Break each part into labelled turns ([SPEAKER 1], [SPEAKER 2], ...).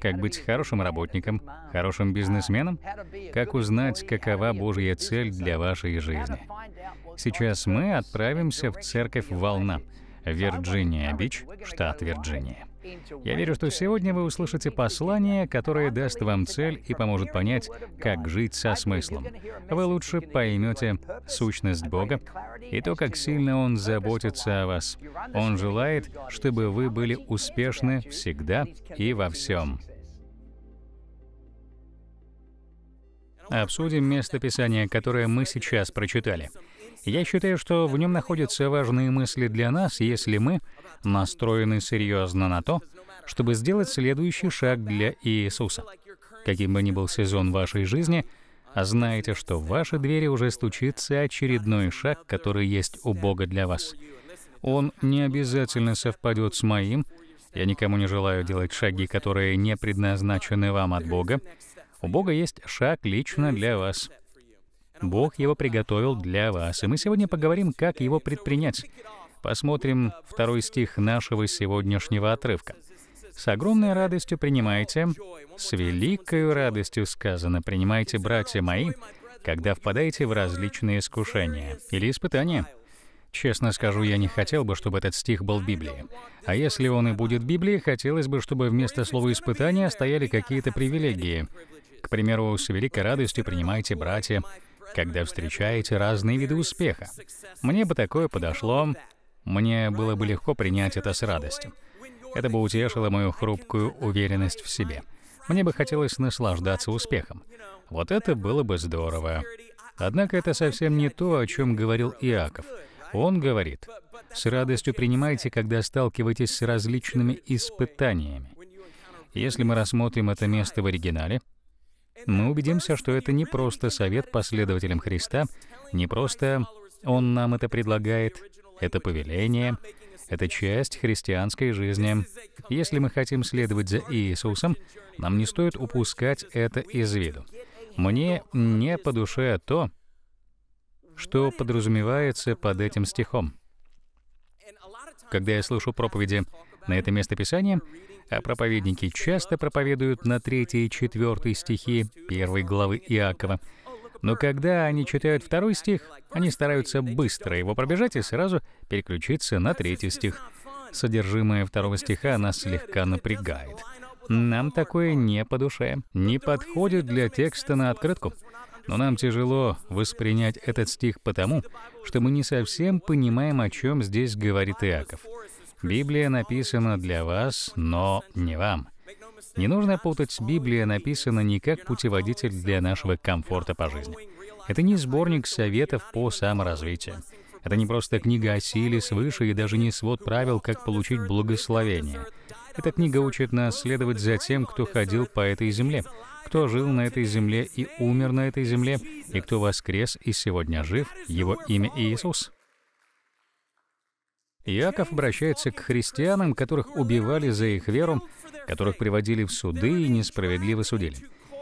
[SPEAKER 1] как быть хорошим работником, хорошим бизнесменом? Как узнать, какова Божья цель для вашей жизни? Сейчас мы отправимся в церковь «Волна», Вирджиния-Бич, штат Вирджиния. Я верю, что сегодня вы услышите послание, которое даст вам цель и поможет понять, как жить со смыслом. Вы лучше поймете сущность Бога и то, как сильно Он заботится о вас. Он желает, чтобы вы были успешны всегда и во всем. Обсудим место писания, которое мы сейчас прочитали. Я считаю, что в нем находятся важные мысли для нас, если мы настроены серьезно на то, чтобы сделать следующий шаг для Иисуса. Каким бы ни был сезон вашей жизни, знайте, что в ваши двери уже стучится очередной шаг, который есть у Бога для вас. Он не обязательно совпадет с моим. Я никому не желаю делать шаги, которые не предназначены вам от Бога. У Бога есть шаг лично для вас. Бог его приготовил для вас. И мы сегодня поговорим, как его предпринять. Посмотрим второй стих нашего сегодняшнего отрывка. «С огромной радостью принимайте, с великой радостью сказано, принимайте, братья мои, когда впадаете в различные искушения или испытания». Честно скажу, я не хотел бы, чтобы этот стих был Библией. А если он и будет Библией, хотелось бы, чтобы вместо слова «испытания» стояли какие-то привилегии. К примеру, «С великой радостью принимайте, братья», когда встречаете разные виды успеха. Мне бы такое подошло, мне было бы легко принять это с радостью. Это бы утешило мою хрупкую уверенность в себе. Мне бы хотелось наслаждаться успехом. Вот это было бы здорово. Однако это совсем не то, о чем говорил Иаков. Он говорит, с радостью принимайте, когда сталкиваетесь с различными испытаниями. Если мы рассмотрим это место в оригинале, мы убедимся, что это не просто совет последователям Христа, не просто Он нам это предлагает, это повеление, это часть христианской жизни. Если мы хотим следовать за Иисусом, нам не стоит упускать это из виду. Мне не по душе то, что подразумевается под этим стихом. Когда я слышу проповеди на это место Писания, а проповедники часто проповедуют на 3 и 4 стихи 1 главы Иакова. Но когда они читают второй стих, они стараются быстро его пробежать и сразу переключиться на третий стих. Содержимое второго стиха нас слегка напрягает. Нам такое не по душе, не подходит для текста на открытку. Но нам тяжело воспринять этот стих потому, что мы не совсем понимаем, о чем здесь говорит Иаков. Библия написана для вас, но не вам. Не нужно путать, Библия написана не как путеводитель для нашего комфорта по жизни. Это не сборник советов по саморазвитию. Это не просто книга о силе свыше и даже не свод правил, как получить благословение. Эта книга учит нас следовать за тем, кто ходил по этой земле, кто жил на этой земле и умер на этой земле, и кто воскрес и сегодня жив, его имя Иисус. Иаков обращается к христианам, которых убивали за их веру, которых приводили в суды и несправедливо судили.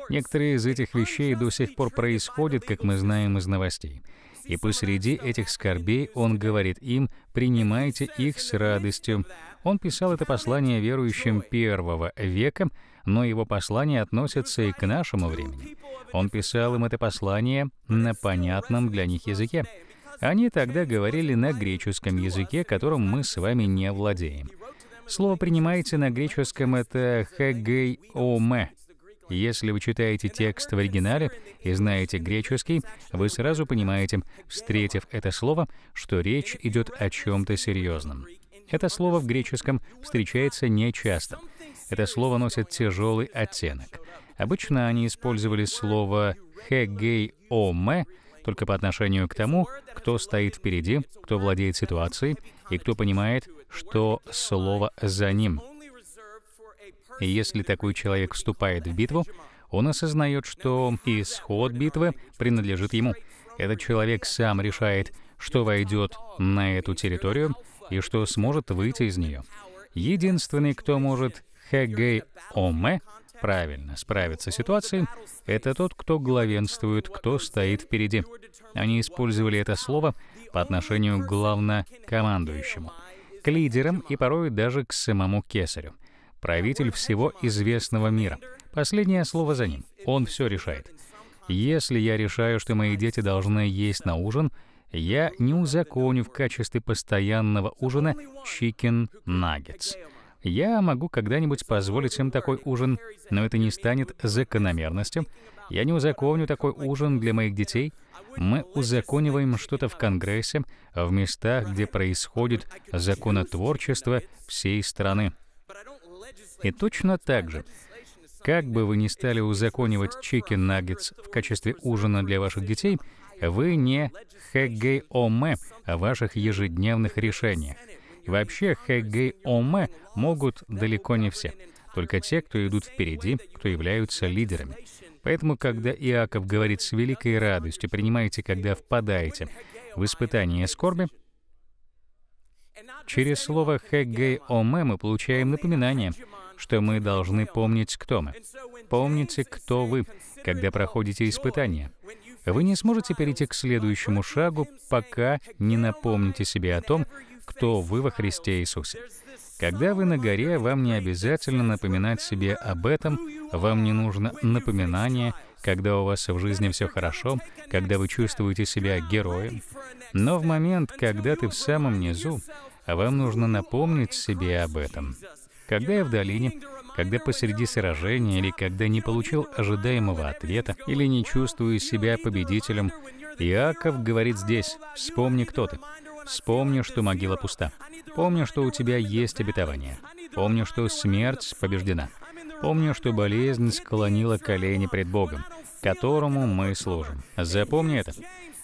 [SPEAKER 1] Некоторые из этих вещей до сих пор происходят, как мы знаем из новостей. И посреди этих скорбей он говорит им, принимайте их с радостью. Он писал это послание верующим первого века, но его послание относится и к нашему времени. Он писал им это послание на понятном для них языке. Они тогда говорили на греческом языке, которым мы с вами не владеем. Слово принимается на греческом — это «хэгэй-оме». Если вы читаете текст в оригинале и знаете греческий, вы сразу понимаете, встретив это слово, что речь идет о чем-то серьезном. Это слово в греческом встречается нечасто. Это слово носит тяжелый оттенок. Обычно они использовали слово «хэгэй-оме» только по отношению к тому, кто стоит впереди, кто владеет ситуацией и кто понимает, что слово за ним. И если такой человек вступает в битву, он осознает, что исход битвы принадлежит ему. Этот человек сам решает, что войдет на эту территорию и что сможет выйти из нее. Единственный, кто может Хэгэй Оме правильно Справиться с ситуацией, это тот, кто главенствует, кто стоит впереди. Они использовали это слово по отношению к главнокомандующему, к лидерам и порой даже к самому кесарю, правитель всего известного мира. Последнее слово за ним. Он все решает. Если я решаю, что мои дети должны есть на ужин, я не узаконю в качестве постоянного ужина чикен nuggets — я могу когда-нибудь позволить им такой ужин, но это не станет закономерностью. Я не узаконю такой ужин для моих детей. Мы узакониваем что-то в Конгрессе, в местах, где происходит законотворчество всей страны. И точно так же, как бы вы ни стали узаконивать чикен-наггетс в качестве ужина для ваших детей, вы не хэгэй оме о ваших ежедневных решениях. И вообще хэгэй оме могут далеко не все, только те, кто идут впереди, кто являются лидерами. Поэтому, когда Иаков говорит с великой радостью, принимайте, когда впадаете в испытание скорби, через слово «хэгэй оме» мы получаем напоминание, что мы должны помнить, кто мы. Помните, кто вы, когда проходите испытания. Вы не сможете перейти к следующему шагу, пока не напомните себе о том, кто вы во Христе Иисусе. Когда вы на горе, вам не обязательно напоминать себе об этом, вам не нужно напоминание, когда у вас в жизни все хорошо, когда вы чувствуете себя героем. Но в момент, когда ты в самом низу, вам нужно напомнить себе об этом. Когда я в долине, когда посреди сражения или когда не получил ожидаемого ответа или не чувствую себя победителем, Иаков говорит здесь, «Вспомни, кто ты». Вспомни, что могила пуста. Помни, что у тебя есть обетование. Помни, что смерть побеждена. Помни, что болезнь склонила колени пред Богом, которому мы служим. Запомни это.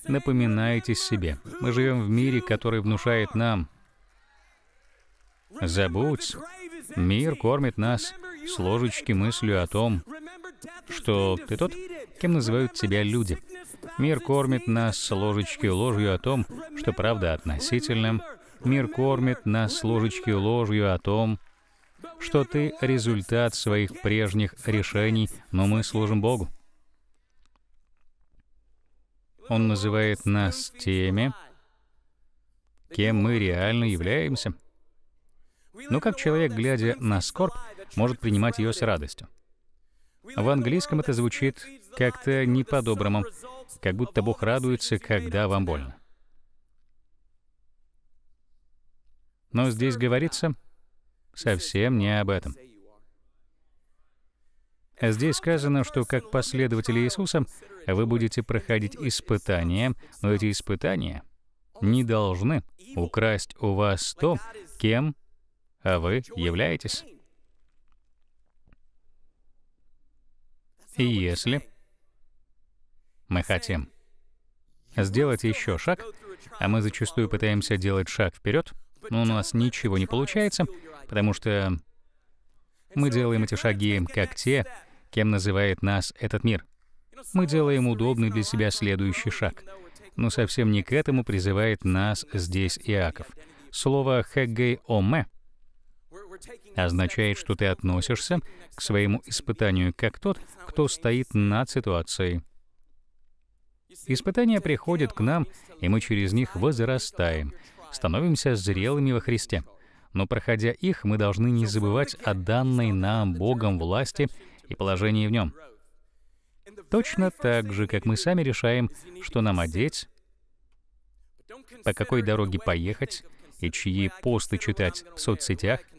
[SPEAKER 1] Напоминайте себе. Мы живем в мире, который внушает нам. Забудь. Мир кормит нас с ложечки мыслью о том, что ты тот, кем называют тебя люди. Мир кормит нас с ложечки ложью о том, что правда относительна. Мир кормит нас с ложечки ложью о том, что ты результат своих прежних решений, но мы служим Богу. Он называет нас теми, кем мы реально являемся. Но ну, как человек, глядя на скорбь, может принимать ее с радостью? В английском это звучит как-то не по-доброму, как будто Бог радуется, когда вам больно. Но здесь говорится совсем не об этом. Здесь сказано, что как последователи Иисуса вы будете проходить испытания, но эти испытания не должны украсть у вас то, кем вы являетесь. И если мы хотим сделать еще шаг, а мы зачастую пытаемся делать шаг вперед, но у нас ничего не получается, потому что мы делаем эти шаги как те, кем называет нас этот мир. Мы делаем удобный для себя следующий шаг. Но совсем не к этому призывает нас здесь Иаков. Слово «хэгэй оме» означает, что ты относишься к своему испытанию как тот, кто стоит над ситуацией. Испытания приходят к нам, и мы через них возрастаем, становимся зрелыми во Христе. Но проходя их, мы должны не забывать о данной нам Богом власти и положении в нем. Точно так же, как мы сами решаем, что нам одеть, по какой дороге поехать и чьи посты читать в соцсетях —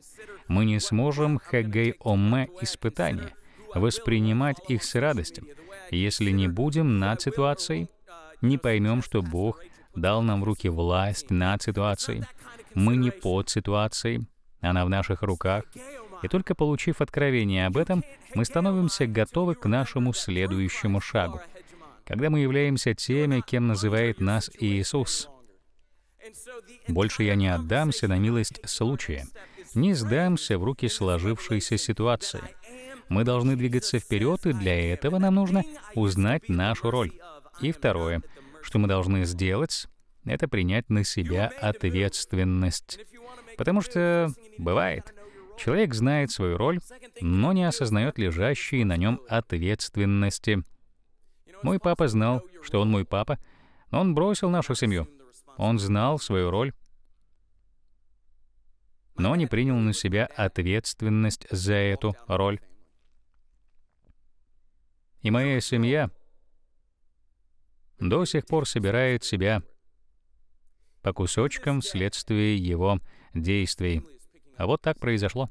[SPEAKER 1] мы не сможем хэгэй оме испытания, воспринимать их с радостью, если не будем над ситуацией, не поймем, что Бог дал нам в руки власть над ситуацией. Мы не под ситуацией, она в наших руках. И только получив откровение об этом, мы становимся готовы к нашему следующему шагу, когда мы являемся теми, кем называет нас Иисус. Больше я не отдамся на милость случая не сдамся в руки сложившейся ситуации. Мы должны двигаться вперед, и для этого нам нужно узнать нашу роль. И второе, что мы должны сделать, это принять на себя ответственность. Потому что бывает, человек знает свою роль, но не осознает лежащие на нем ответственности. Мой папа знал, что он мой папа, но он бросил нашу семью. Он знал свою роль, но не принял на себя ответственность за эту роль. И моя семья до сих пор собирает себя по кусочкам вследствие его действий. А вот так произошло.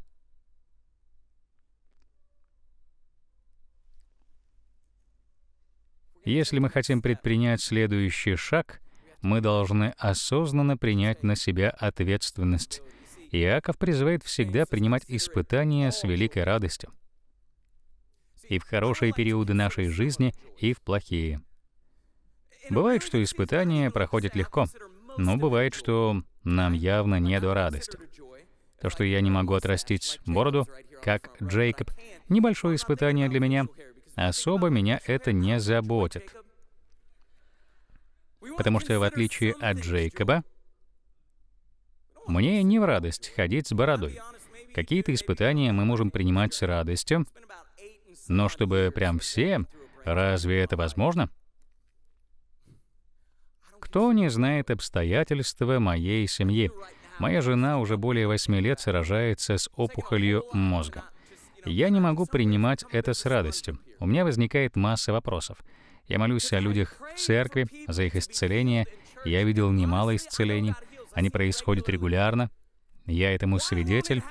[SPEAKER 1] Если мы хотим предпринять следующий шаг, мы должны осознанно принять на себя ответственность — Иаков призывает всегда принимать испытания с великой радостью. И в хорошие периоды нашей жизни, и в плохие. Бывает, что испытания проходят легко, но бывает, что нам явно не до радости. То, что я не могу отрастить бороду, как Джейкоб, небольшое испытание для меня. Особо меня это не заботит. Потому что, в отличие от Джейкоба, мне не в радость ходить с бородой. Какие-то испытания мы можем принимать с радостью, но чтобы прям все, разве это возможно? Кто не знает обстоятельства моей семьи? Моя жена уже более восьми лет сражается с опухолью мозга. Я не могу принимать это с радостью. У меня возникает масса вопросов. Я молюсь о людях в церкви, за их исцеление. Я видел немало исцелений. Они происходят регулярно. Я этому свидетель.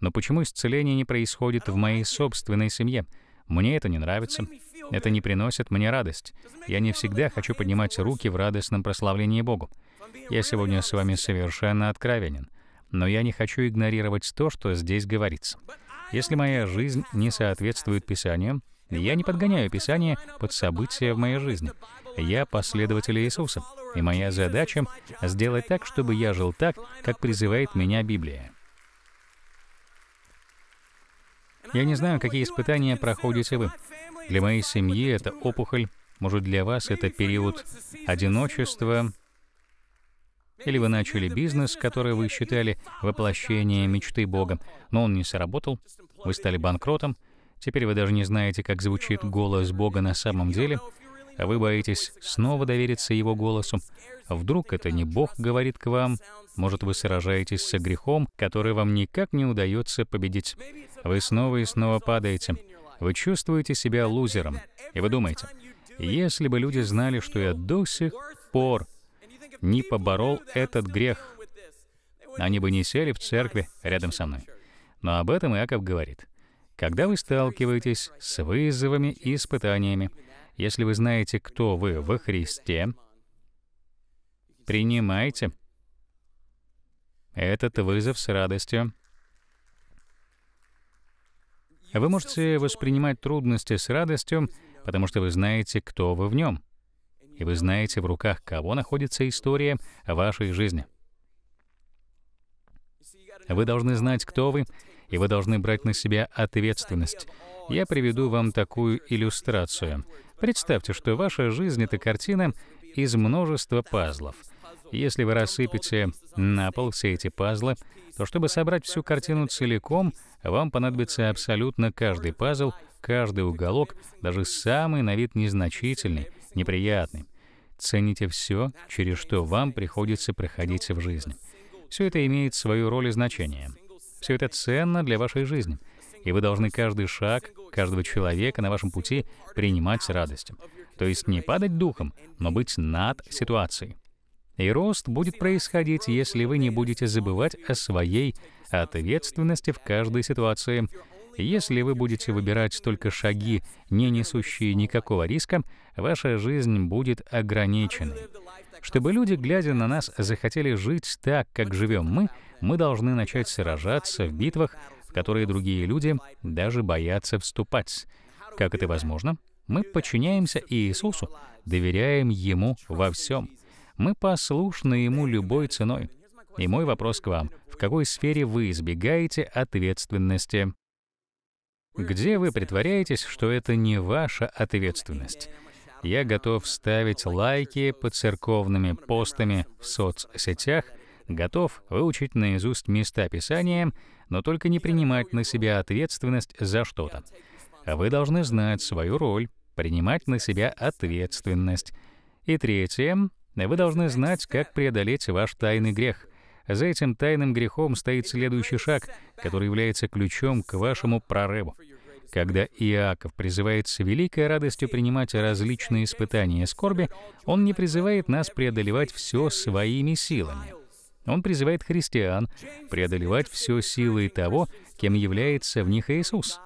[SPEAKER 1] Но почему исцеление не происходит в моей собственной семье? Мне это не нравится. Это не приносит мне радость. Я не всегда хочу поднимать руки в радостном прославлении Богу. Я сегодня с вами совершенно откровенен. Но я не хочу игнорировать то, что здесь говорится. Если моя жизнь не соответствует Писанию, я не подгоняю Писание под события в моей жизни. Я последователь Иисуса, и моя задача — сделать так, чтобы я жил так, как призывает меня Библия. Я не знаю, какие испытания проходите вы. Для моей семьи это опухоль, может, для вас это период одиночества, или вы начали бизнес, который вы считали воплощением мечты Бога, но он не сработал, вы стали банкротом, теперь вы даже не знаете, как звучит голос Бога на самом деле, а вы боитесь снова довериться его голосу. Вдруг это не Бог говорит к вам? Может, вы сражаетесь с грехом, который вам никак не удается победить? Вы снова и снова падаете. Вы чувствуете себя лузером. И вы думаете, если бы люди знали, что я до сих пор не поборол этот грех, они бы не сели в церкви рядом со мной. Но об этом Иаков говорит. Когда вы сталкиваетесь с вызовами и испытаниями, если вы знаете, кто вы во Христе, принимайте этот вызов с радостью. Вы можете воспринимать трудности с радостью, потому что вы знаете, кто вы в нем, и вы знаете, в руках кого находится история вашей жизни. Вы должны знать, кто вы, и вы должны брать на себя ответственность. Я приведу вам такую иллюстрацию. Представьте, что ваша жизнь — это картина из множества пазлов. Если вы рассыпете на пол все эти пазлы, то чтобы собрать всю картину целиком, вам понадобится абсолютно каждый пазл, каждый уголок, даже самый на вид незначительный, неприятный. Цените все, через что вам приходится проходить в жизни. Все это имеет свою роль и значение. Все это ценно для вашей жизни. И вы должны каждый шаг каждого человека на вашем пути принимать с радостью. То есть не падать духом, но быть над ситуацией. И рост будет происходить, если вы не будете забывать о своей ответственности в каждой ситуации. Если вы будете выбирать только шаги, не несущие никакого риска, ваша жизнь будет ограничена. Чтобы люди, глядя на нас, захотели жить так, как живем мы, мы должны начать сражаться в битвах, в которые другие люди даже боятся вступать. Как это возможно? Мы подчиняемся Иисусу, доверяем Ему во всем. Мы послушны Ему любой ценой. И мой вопрос к вам, в какой сфере вы избегаете ответственности? Где вы притворяетесь, что это не ваша ответственность? Я готов ставить лайки под церковными постами в соцсетях, готов выучить наизусть места Писания, но только не принимать на себя ответственность за что-то. А вы должны знать свою роль, принимать на себя ответственность. И третье, вы должны знать, как преодолеть ваш тайный грех. За этим тайным грехом стоит следующий шаг, который является ключом к вашему прорыву. Когда Иаков призывает с великой радостью принимать различные испытания и скорби, он не призывает нас преодолевать все своими силами. Он призывает христиан преодолевать все силы того, кем является в них Иисус,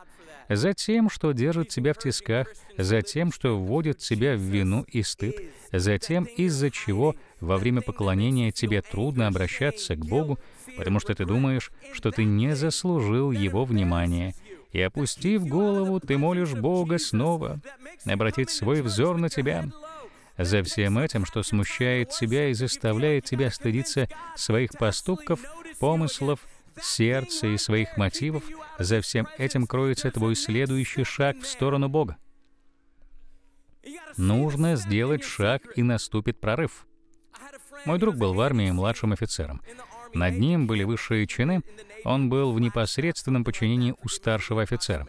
[SPEAKER 1] за тем, что держит тебя в тисках, за тем, что вводит тебя в вину и стыд, за тем, из-за чего во время поклонения тебе трудно обращаться к Богу, потому что ты думаешь, что ты не заслужил Его внимания. И опустив голову, ты молишь Бога снова обратить свой взор на тебя — за всем этим, что смущает тебя и заставляет тебя стыдиться своих поступков, помыслов, сердца и своих мотивов, за всем этим кроется твой следующий шаг в сторону Бога. Нужно сделать шаг, и наступит прорыв. Мой друг был в армии младшим офицером. Над ним были высшие чины, он был в непосредственном подчинении у старшего офицера.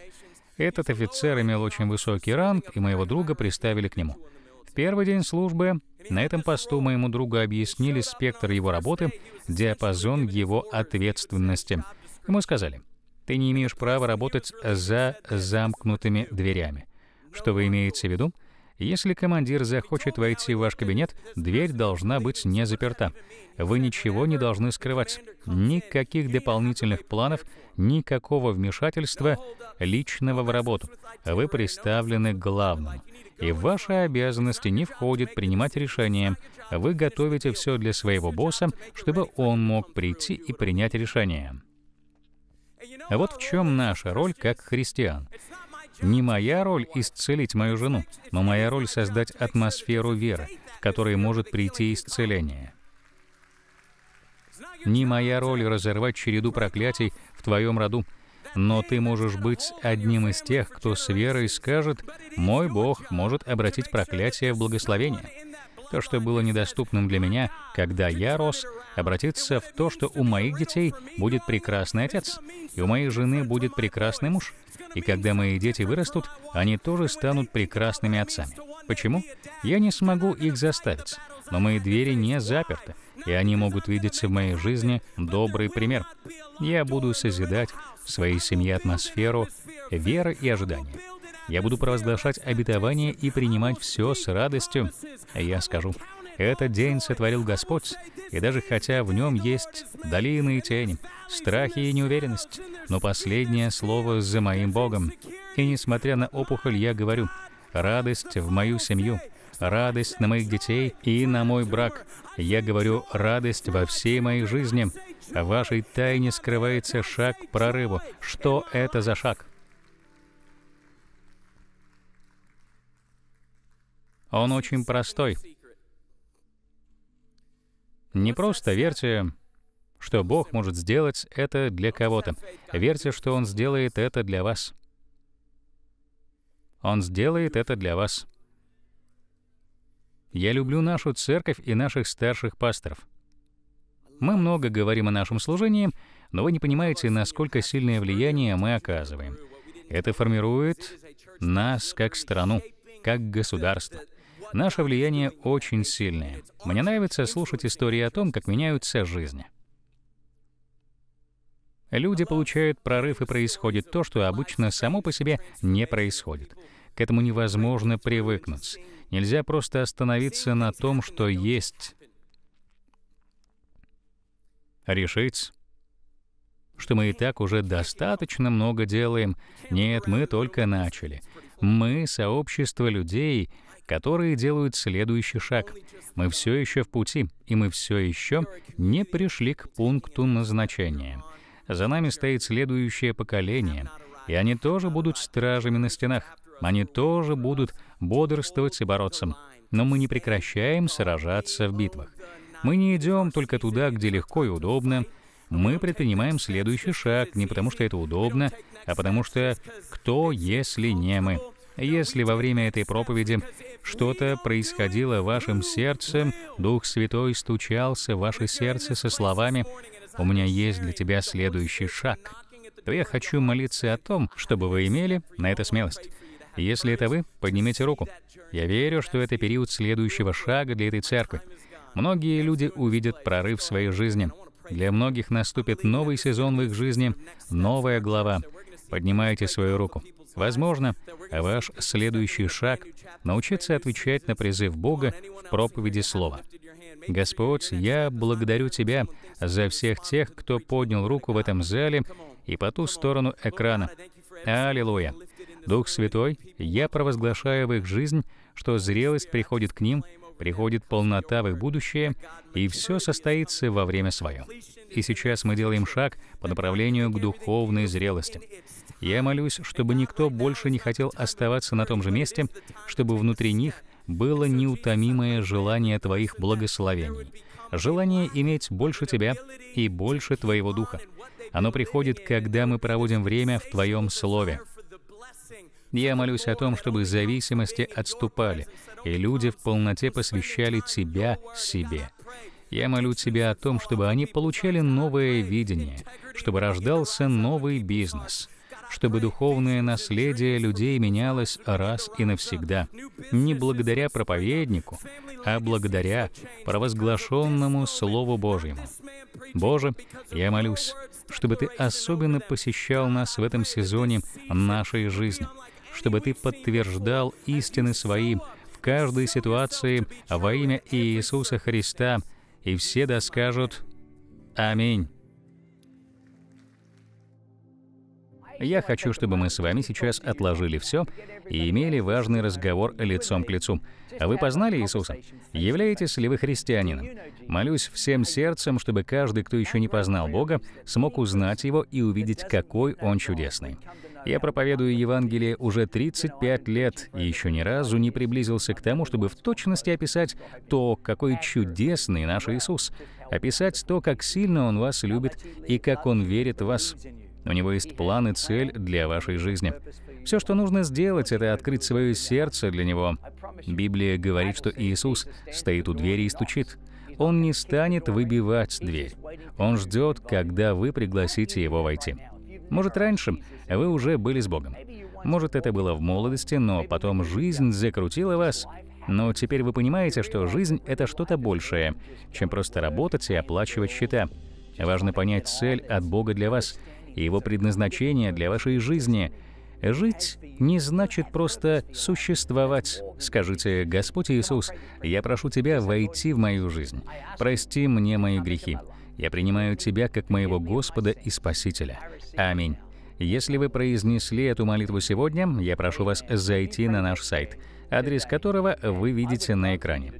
[SPEAKER 1] Этот офицер имел очень высокий ранг, и моего друга приставили к нему — первый день службы на этом посту моему другу объяснили спектр его работы, диапазон его ответственности. Ему сказали, ты не имеешь права работать за замкнутыми дверями. Что вы имеете в виду? Если командир захочет войти в ваш кабинет, дверь должна быть не заперта. Вы ничего не должны скрывать. Никаких дополнительных планов, никакого вмешательства личного в работу. Вы представлены главному и в ваши обязанности не входит принимать решения. Вы готовите все для своего босса, чтобы он мог прийти и принять решение. вот в чем наша роль как христиан. Не моя роль исцелить мою жену, но моя роль создать атмосферу веры, в которой может прийти исцеление. Не моя роль разорвать череду проклятий в твоем роду, но ты можешь быть одним из тех, кто с верой скажет, «Мой Бог может обратить проклятие в благословение». То, что было недоступным для меня, когда я рос, обратиться в то, что у моих детей будет прекрасный отец, и у моей жены будет прекрасный муж. И когда мои дети вырастут, они тоже станут прекрасными отцами. Почему? Я не смогу их заставить, но мои двери не заперты, и они могут видеться в моей жизни добрый пример. Я буду созидать в своей семье атмосферу веры и ожидания. Я буду провозглашать обетование и принимать все с радостью. Я скажу, этот день сотворил Господь, и даже хотя в нем есть долины и тени, страхи и неуверенность, но последнее слово за моим Богом. И несмотря на опухоль, я говорю, радость в мою семью, радость на моих детей и на мой брак. Я говорю радость во всей моей жизни. В вашей тайне скрывается шаг к прорыву. Что это за шаг? Он очень простой. Не просто верьте, что Бог может сделать это для кого-то. Верьте, что Он сделает это для вас. Он сделает это для вас. Я люблю нашу церковь и наших старших пасторов. Мы много говорим о нашем служении, но вы не понимаете, насколько сильное влияние мы оказываем. Это формирует нас как страну, как государство. Наше влияние очень сильное. Мне нравится слушать истории о том, как меняются жизни. Люди получают прорыв, и происходит то, что обычно само по себе не происходит. К этому невозможно привыкнуть. Нельзя просто остановиться на том, что есть решить, что мы и так уже достаточно много делаем. Нет, мы только начали. Мы — сообщество людей, которые делают следующий шаг. Мы все еще в пути, и мы все еще не пришли к пункту назначения. За нами стоит следующее поколение, и они тоже будут стражами на стенах. Они тоже будут бодрствовать и бороться. Но мы не прекращаем сражаться в битвах. Мы не идем только туда, где легко и удобно. Мы предпринимаем следующий шаг не потому, что это удобно, а потому что кто, если не мы? Если во время этой проповеди что-то происходило вашим сердцем, Дух Святой стучался в ваше сердце со словами «У меня есть для тебя следующий шаг», то я хочу молиться о том, чтобы вы имели на это смелость. Если это вы, поднимите руку. Я верю, что это период следующего шага для этой церкви. Многие люди увидят прорыв в своей жизни. Для многих наступит новый сезон в их жизни, новая глава. Поднимайте свою руку. Возможно, ваш следующий шаг — научиться отвечать на призыв Бога в проповеди Слова. Господь, я благодарю Тебя за всех тех, кто поднял руку в этом зале и по ту сторону экрана. Аллилуйя! Дух Святой, я провозглашаю в их жизнь, что зрелость приходит к ним — приходит полнота в их будущее, и все состоится во время свое. И сейчас мы делаем шаг по направлению к духовной зрелости. Я молюсь, чтобы никто больше не хотел оставаться на том же месте, чтобы внутри них было неутомимое желание Твоих благословений, желание иметь больше Тебя и больше Твоего Духа. Оно приходит, когда мы проводим время в Твоем Слове — я молюсь о том, чтобы зависимости отступали, и люди в полноте посвящали Тебя себе. Я молю Тебя о том, чтобы они получали новое видение, чтобы рождался новый бизнес, чтобы духовное наследие людей менялось раз и навсегда, не благодаря проповеднику, а благодаря провозглашенному Слову Божьему. Боже, я молюсь, чтобы Ты особенно посещал нас в этом сезоне нашей жизни — чтобы ты подтверждал истины свои в каждой ситуации во имя Иисуса Христа, и все да скажут «Аминь». Я хочу, чтобы мы с вами сейчас отложили все и имели важный разговор лицом к лицу. А вы познали Иисуса? Являетесь ли вы христианином? Молюсь всем сердцем, чтобы каждый, кто еще не познал Бога, смог узнать Его и увидеть, какой Он чудесный. Я проповедую Евангелие уже 35 лет и еще ни разу не приблизился к тому, чтобы в точности описать то, какой чудесный наш Иисус, описать то, как сильно Он вас любит и как Он верит в вас. У него есть план и цель для вашей жизни. Все, что нужно сделать, это открыть свое сердце для него. Библия говорит, что Иисус стоит у двери и стучит. Он не станет выбивать дверь. Он ждет, когда вы пригласите его войти. Может, раньше вы уже были с Богом. Может, это было в молодости, но потом жизнь закрутила вас. Но теперь вы понимаете, что жизнь — это что-то большее, чем просто работать и оплачивать счета. Важно понять цель от Бога для вас и его предназначение для вашей жизни. Жить не значит просто существовать. Скажите, Господь Иисус, я прошу Тебя войти в мою жизнь. Прости мне мои грехи. Я принимаю Тебя как моего Господа и Спасителя. Аминь. Если вы произнесли эту молитву сегодня, я прошу вас зайти на наш сайт, адрес которого вы видите на экране.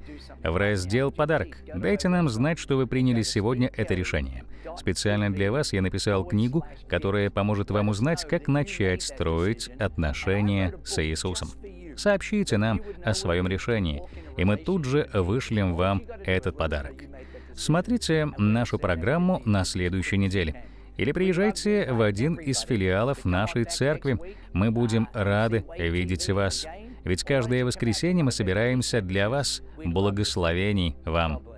[SPEAKER 1] В раздел «Подарок» дайте нам знать, что вы приняли сегодня это решение. Специально для вас я написал книгу, которая поможет вам узнать, как начать строить отношения с Иисусом. Сообщите нам о своем решении, и мы тут же вышлем вам этот подарок. Смотрите нашу программу на следующей неделе. Или приезжайте в один из филиалов нашей церкви. Мы будем рады видеть вас. Ведь каждое воскресенье мы собираемся для вас. Благословений вам!